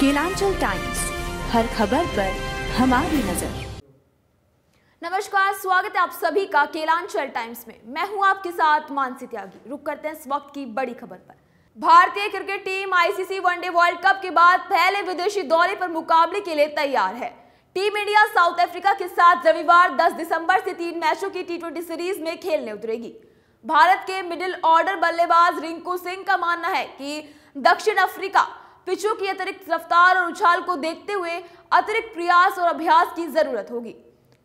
Kelanchal times हर खबर पर हमारी नजर नमस्कार स्वागत है आप सभी का केलांचल टाइम्स में मैं हूं आपके साथ मानसी त्यागी रुक करते हैं इस वक्त की बड़ी खबर पर भारतीय cricket team ICC one day world cup के बाद पहले विदेशी दौरे पर मुकाबले के लिए तैयार है टीम इंडिया साउथ अफ्रीका के साथ रविवार 10 दिसंबर से तीन मैचों की टी सीरीज में खेलने उतरेगी भारत के मिडिल ऑर्डर बल्लेबाज रिंकू सिंह का मानना है कि दक्षिण अफ्रीका पिचों की अतिरिक्त रफ्तार और उछाल को देखते हुए अतिरिक्त प्रयास और अभ्यास की जरूरत होगी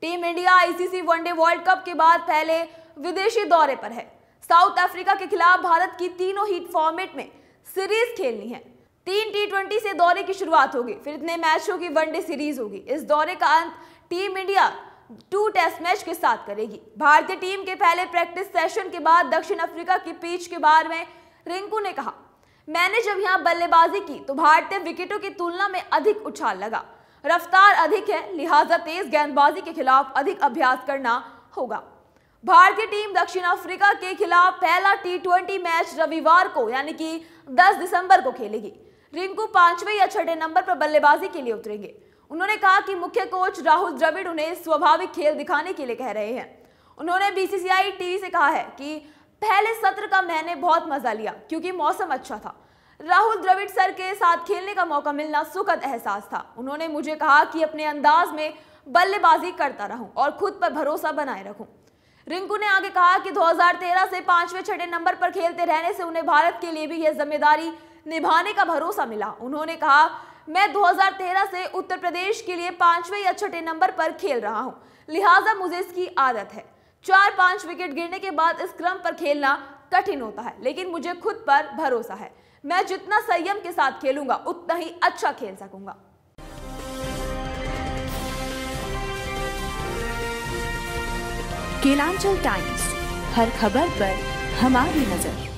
team India ICC one day world cup के बाद पहले विदेशी दौरे पर है साउथ अफ्रीका के खिलाफ भारत की तीनों हीट फॉर्मेट में सीरीज खेलनी है तीन टी ट्वेंटी से दौरे की शुरुआत होगी फिर इतने मैचों की वनडे सीरीज होगी इस दौरे का अंत team India two test match के साथ करेगी भारतीय टीम के पहले प्रैक्टिस सेशन के बाद दक्षिण अफ्रीका की पीच के बारे में रिंकू ने कहा मैंने जब यहाँ बल्लेबाजी की तो भारतीय विकेटों की तुलना में अधिक उछाल लगा रफ्तार अधिक है लिहाजा तेज गेंदबाजी के खिलाफ अधिक अभ्यास करना होगा भारतीय टीम दक्षिण अफ्रीका के खिलाफ पहला टी ट्वेंटी मैच रविवार को यानी कि 10 दिसंबर को खेलेगी रिंकू पांचवें या छठे नंबर पर बल्लेबाजी के लिए उतरेंगे उन्होंने कहा कि मुख्य कोच राहुल द्रविड़ उन्हें स्वाभाविक खेल दिखाने के लिए कह रहे हैं उन्होंने बीसीसीआई टीवी e से कहा है कि पहले सत्र का मैंने बहुत मजा लिया क्योंकि मौसम अच्छा था राहुल द्रविड़ सर के साथ खेलने का मौका मिलना सुखद एहसास था उन्होंने मुझे कहा कि अपने अंदाज में बल्लेबाजी करता रहूं और खुद पर भरोसा बनाए रखूं रिंकू ने आगे कहा कि 2013 से पांचवें छठे नंबर पर खेलते रहने से उन्हें भारत के लिए भी यह जिम्मेदारी निभाने का भरोसा मिला उन्होंने कहा मैं 2013 से उत्तर प्रदेश के लिए पांचवें या छठे नंबर पर खेल रहा हूं लिहाजा मुझे इसकी आदत है चार पांच विकेट गिरने के बाद इस क्रम पर खेलना कठिन होता है लेकिन मुझे खुद पर भरोसा है मैं जितना संयम के साथ खेलूंगा उतना ही अच्छा खेल सकूंगा केलांचल टाइम्स हर खबर पर हमारी नजर